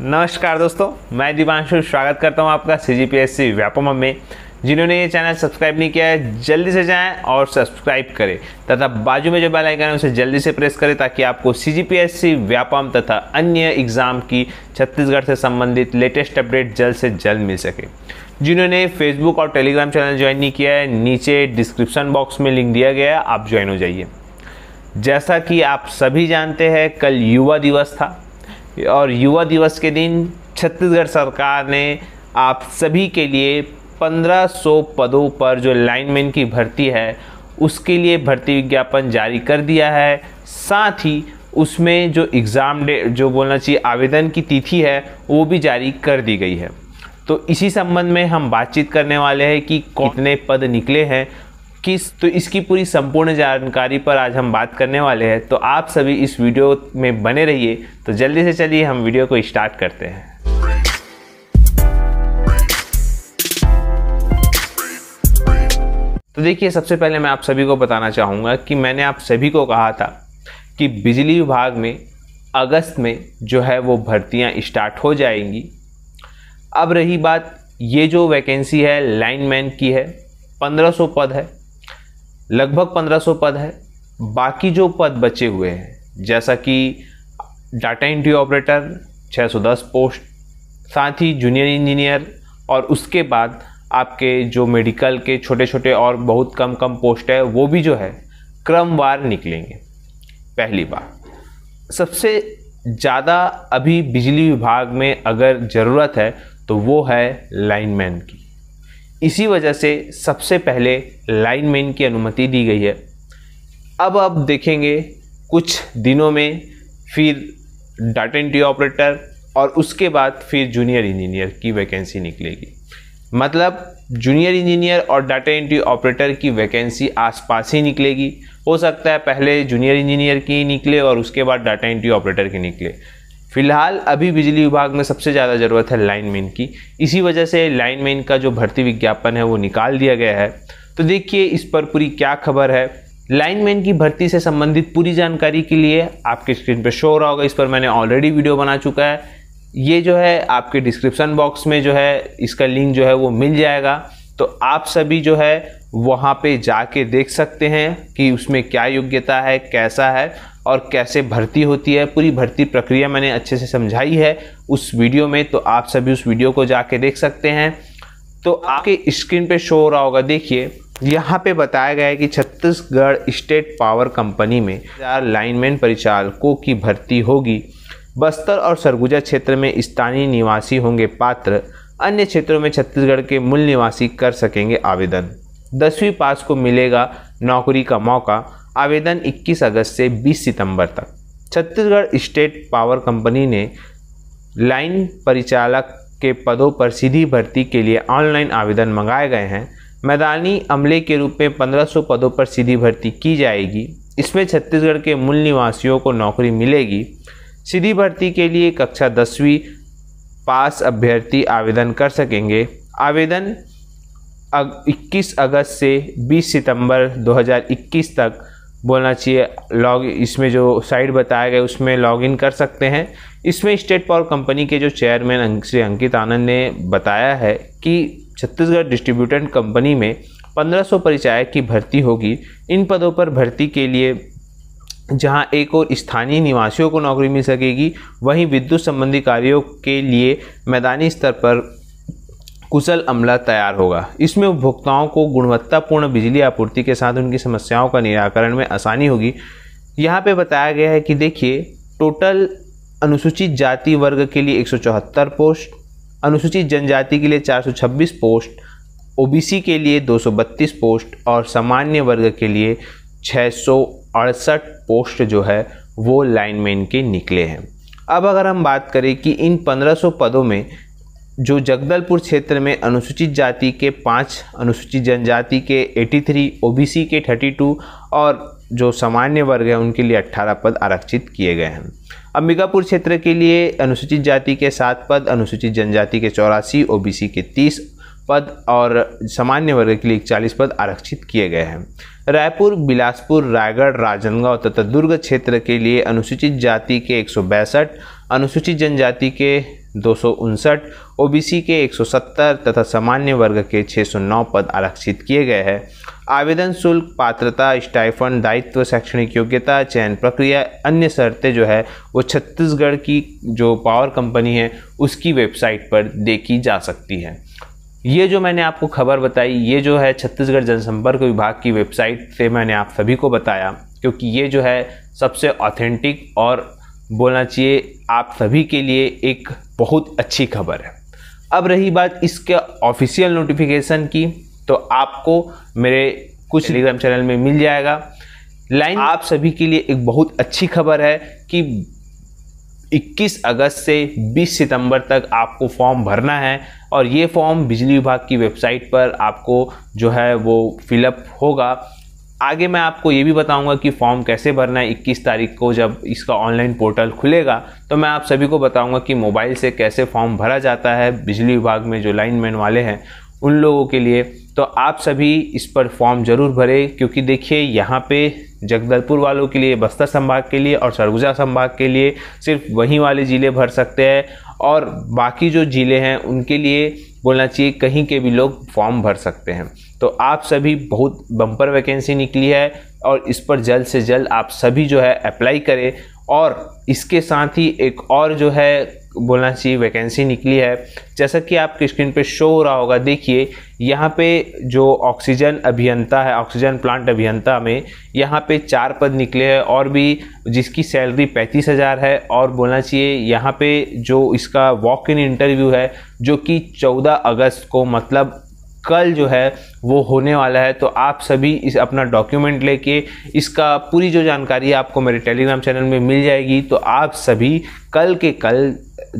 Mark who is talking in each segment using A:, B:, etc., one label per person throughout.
A: नमस्कार दोस्तों मैं दीपांशु स्वागत करता हूं आपका C G P S C Vyapam में जिन्होंने ये चैनल सब्सक्राइब नहीं किया है जल्दी से जाएं और सब्सक्राइब करें तथा बाजू में जो बेल आइकन है उसे जल्दी से प्रेस करें ताकि आपको C G P S C Vyapam तथा अन्य एग्ज़ाम की छत्तीसगढ़ से संबंधित लेटेस्ट अपडेट जल्द से जल्द मिल सके जिन्होंने फेसबुक और टेलीग्राम चैनल ज्वाइन नहीं किया है नीचे डिस्क्रिप्शन बॉक्स में लिंक दिया गया है आप ज्वाइन हो जाइए जैसा कि आप सभी जानते हैं कल युवा दिवस था और युवा दिवस के दिन छत्तीसगढ़ सरकार ने आप सभी के लिए 1500 पदों पर जो लाइनमैन की भर्ती है उसके लिए भर्ती विज्ञापन जारी कर दिया है साथ ही उसमें जो एग्ज़ाम डेट जो बोलना चाहिए आवेदन की तिथि है वो भी जारी कर दी गई है तो इसी संबंध में हम बातचीत करने वाले हैं कि कितने पद निकले हैं किस तो इसकी पूरी संपूर्ण जानकारी पर आज हम बात करने वाले हैं तो आप सभी इस वीडियो में बने रहिए तो जल्दी से चलिए हम वीडियो को स्टार्ट करते हैं तो देखिए सबसे पहले मैं आप सभी को बताना चाहूँगा कि मैंने आप सभी को कहा था कि बिजली विभाग में अगस्त में जो है वो भर्तियाँ स्टार्ट हो जाएंगी अब रही बात ये जो वैकेंसी है लाइनमैन की है 1500 पद है लगभग 1500 पद है बाकी जो पद बचे हुए हैं जैसा कि डाटा एंट्री ऑपरेटर 610 पोस्ट साथ ही जूनियर इंजीनियर और उसके बाद आपके जो मेडिकल के छोटे छोटे और बहुत कम कम पोस्ट है वो भी जो है क्रमवार निकलेंगे पहली बार सबसे ज़्यादा अभी बिजली विभाग में अगर ज़रूरत है तो वो है लाइनमैन की इसी वजह से सबसे पहले लाइनमैन की अनुमति दी गई है अब आप देखेंगे कुछ दिनों में फिर डाटा एंट्री ऑपरेटर और उसके बाद फिर जूनियर इंजीनियर की वैकेंसी निकलेगी मतलब जूनियर इंजीनियर और डाटा एंट्री ऑपरेटर की वैकेंसी आसपास ही निकलेगी हो सकता है पहले जूनियर इंजीनियर की निकले और उसके बाद डाटा एंट्री ऑपरेटर की निकले फिलहाल अभी बिजली विभाग में सबसे ज़्यादा ज़रूरत है लाइनमैन की इसी वजह से लाइनमैन का जो भर्ती विज्ञापन है वो निकाल दिया गया है तो देखिए इस पर पूरी क्या खबर है लाइनमैन की भर्ती से संबंधित पूरी जानकारी के लिए आपके स्क्रीन पर शो हो रहा होगा इस पर मैंने ऑलरेडी वीडियो बना चुका है ये जो है आपके डिस्क्रिप्शन बॉक्स में जो है इसका लिंक जो है वो मिल जाएगा तो आप सभी जो है वहाँ पे जाके देख सकते हैं कि उसमें क्या योग्यता है कैसा है और कैसे भर्ती होती है पूरी भर्ती प्रक्रिया मैंने अच्छे से समझाई है उस वीडियो में तो आप सभी उस वीडियो को जाके देख सकते हैं तो आपके स्क्रीन पे शो हो रहा होगा देखिए यहाँ पे बताया गया है कि छत्तीसगढ़ स्टेट पावर कंपनी में चार लाइनमैन परिचालकों की भर्ती होगी बस्तर और सरगुजा क्षेत्र में स्थानीय निवासी होंगे पात्र अन्य क्षेत्रों में छत्तीसगढ़ के मूल निवासी कर सकेंगे आवेदन दसवीं पास को मिलेगा नौकरी का मौका आवेदन 21 अगस्त से 20 सितंबर तक छत्तीसगढ़ स्टेट पावर कंपनी ने लाइन परिचालक के पदों पर सीधी भर्ती के लिए ऑनलाइन आवेदन मंगाए गए हैं मैदानी अमले के रूप में 1500 पदों पर सीधी भर्ती की जाएगी इसमें छत्तीसगढ़ के मूल निवासियों को नौकरी मिलेगी सीधी भर्ती के लिए कक्षा दसवीं पास अभ्यर्थी आवेदन कर सकेंगे आवेदन 21 अगस्त से 20 सितंबर 2021 तक बोलना चाहिए लॉग इसमें जो साइट बताया गया उसमें लॉग इन कर सकते हैं इसमें स्टेट पावर कंपनी के जो चेयरमैन श्री अंकित आनंद ने बताया है कि छत्तीसगढ़ डिस्ट्रीब्यूटर कंपनी में 1500 परिचायक की भर्ती होगी इन पदों पर भर्ती के लिए जहां एक और स्थानीय निवासियों को नौकरी मिल सकेगी वहीं विद्युत संबंधी कार्यों के लिए मैदानी स्तर पर कुशल अमला तैयार होगा इसमें उपभोक्ताओं को गुणवत्तापूर्ण बिजली आपूर्ति के साथ उनकी समस्याओं का निराकरण में आसानी होगी यहाँ पे बताया गया है कि देखिए टोटल अनुसूचित जाति वर्ग के लिए 174 पोस्ट अनुसूचित जनजाति के लिए 426 पोस्ट ओबीसी के लिए 232 पोस्ट और सामान्य वर्ग के लिए छः पोस्ट जो है वो लाइनमैन के निकले हैं अब अगर हम बात करें कि इन 1500 पदों में जो जगदलपुर क्षेत्र में अनुसूचित जाति के पाँच अनुसूचित जनजाति के 83 ओबीसी के 32 और जो सामान्य वर्ग हैं उनके लिए 18 पद आरक्षित किए गए हैं अंबिकापुर क्षेत्र के लिए अनुसूचित जाति के सात पद अनुसूचित जनजाति के चौरासी ओबीसी के तीस पद और सामान्य वर्ग के लिए इकचालीस पद आरक्षित किए गए हैं रायपुर बिलासपुर रायगढ़ राजनांदगांव तथा दुर्ग क्षेत्र के लिए अनुसूचित जाति के एक अनुसूचित जनजाति के दो सौ उनसठ ओ के 170 तथा सामान्य वर्ग के 609 पद आरक्षित किए गए हैं आवेदन शुल्क पात्रता स्टाइफन दायित्व शैक्षणिक योग्यता चयन प्रक्रिया अन्य शर्तें जो है वो छत्तीसगढ़ की जो पावर कंपनी है उसकी वेबसाइट पर देखी जा सकती है ये जो मैंने आपको खबर बताई ये जो है छत्तीसगढ़ जनसंपर्क विभाग की वेबसाइट से मैंने आप सभी को बताया क्योंकि ये जो है सबसे ऑथेंटिक और बोलना चाहिए आप सभी के लिए एक बहुत अच्छी खबर है अब रही बात इसके ऑफिशियल नोटिफिकेशन की तो आपको मेरे कुछ टेलीग्राम चैनल में मिल जाएगा लाइन आप सभी के लिए एक बहुत अच्छी खबर है कि 21 अगस्त से 20 सितंबर तक आपको फॉर्म भरना है और ये फॉर्म बिजली विभाग की वेबसाइट पर आपको जो है वो फिलअप होगा आगे मैं आपको ये भी बताऊंगा कि फॉर्म कैसे भरना है 21 तारीख को जब इसका ऑनलाइन पोर्टल खुलेगा तो मैं आप सभी को बताऊंगा कि मोबाइल से कैसे फॉर्म भरा जाता है बिजली विभाग में जो लाइन मैन वाले हैं उन लोगों के लिए तो आप सभी इस पर फॉर्म ज़रूर भरें क्योंकि देखिए यहाँ पे जगदलपुर वालों के लिए बस्तर संभाग के लिए और सरगुजा संभाग के लिए सिर्फ वहीं वाले ज़िले भर सकते हैं और बाकी जो ज़िले हैं उनके लिए बोलना चाहिए कहीं के भी लोग फॉर्म भर सकते हैं तो आप सभी बहुत बम्पर वैकेंसी निकली है और इस पर जल्द से जल्द आप सभी जो है अप्लाई करें और इसके साथ ही एक और जो है बोलना चाहिए वैकेंसी निकली है जैसा कि आपके स्क्रीन पे शो हो रहा होगा देखिए यहाँ पे जो ऑक्सीजन अभियंता है ऑक्सीजन प्लांट अभियंता में यहाँ पे चार पद निकले हैं और भी जिसकी सैलरी पैंतीस हज़ार है और बोलना चाहिए यहाँ पे जो इसका वॉक इन इंटरव्यू है जो कि चौदह अगस्त को मतलब कल जो है वो होने वाला है तो आप सभी इस अपना डॉक्यूमेंट लेके इसका पूरी जो जानकारी आपको मेरे टेलीग्राम चैनल में मिल जाएगी तो आप सभी कल के कल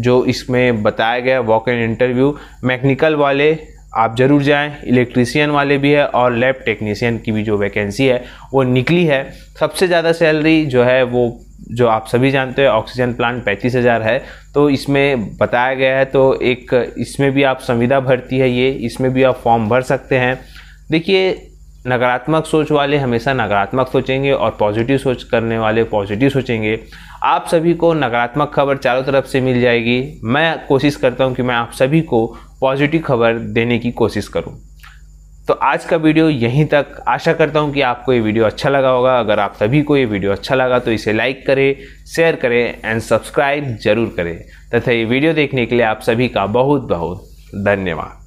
A: जो इसमें बताया गया वॉक एंड इंटरव्यू मैकेनिकल वाले आप ज़रूर जाएं इलेक्ट्रीशियन वाले भी है और लैब टेक्नीशियन की भी जो वैकेंसी है वो निकली है सबसे ज़्यादा सैलरी जो है वो जो आप सभी जानते हैं ऑक्सीजन प्लांट पैंतीस हज़ार है तो इसमें बताया गया है तो एक इसमें भी आप संविदा भरती है ये इसमें भी आप फॉर्म भर सकते हैं देखिए नकारात्मक सोच वाले हमेशा नकारात्मक सोचेंगे और पॉजिटिव सोच करने वाले पॉजिटिव सोचेंगे आप सभी को नकारात्मक खबर चारों तरफ से मिल जाएगी मैं कोशिश करता हूँ कि मैं आप सभी को पॉजिटिव खबर देने की कोशिश करूँ तो आज का वीडियो यहीं तक आशा करता हूँ कि आपको ये वीडियो अच्छा लगा होगा अगर आप सभी को ये वीडियो अच्छा लगा तो इसे लाइक करें शेयर करें एंड सब्सक्राइब जरूर करें तथा ये वीडियो देखने के लिए आप सभी का बहुत बहुत धन्यवाद